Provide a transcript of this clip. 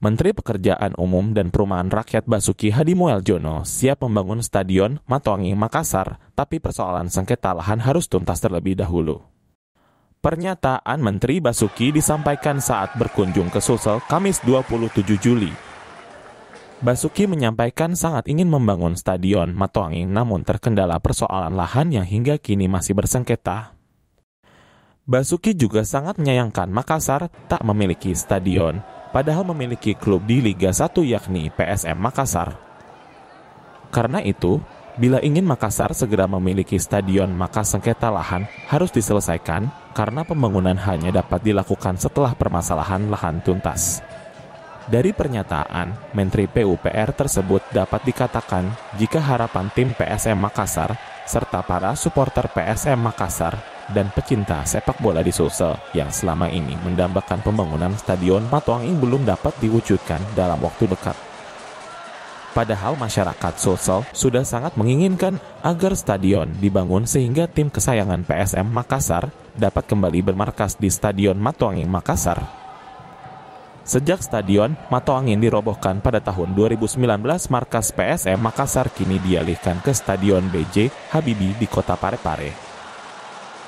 Menteri Pekerjaan Umum dan Perumahan Rakyat Basuki Hadi Mueljono siap membangun stadion Matongi Makassar, tapi persoalan sengketa lahan harus tuntas terlebih dahulu. Pernyataan Menteri Basuki disampaikan saat berkunjung ke Sulsel Kamis 27 Juli. Basuki menyampaikan sangat ingin membangun stadion Matongi namun terkendala persoalan lahan yang hingga kini masih bersengketa. Basuki juga sangat menyayangkan Makassar tak memiliki stadion padahal memiliki klub di Liga 1 yakni PSM Makassar. Karena itu, bila ingin Makassar segera memiliki stadion maka sengketa lahan harus diselesaikan karena pembangunan hanya dapat dilakukan setelah permasalahan lahan tuntas. Dari pernyataan Menteri PUPR tersebut dapat dikatakan jika harapan tim PSM Makassar serta para supporter PSM Makassar dan pecinta sepak bola di Sulsel yang selama ini mendambakan pembangunan Stadion Matuanging belum dapat diwujudkan dalam waktu dekat. Padahal masyarakat Sulsel sudah sangat menginginkan agar stadion dibangun sehingga tim kesayangan PSM Makassar dapat kembali bermarkas di Stadion Matuanging Makassar Sejak stadion Matoangin dirobohkan pada tahun 2019, markas PSM Makassar kini dialihkan ke Stadion BJ Habibi di Kota Parepare.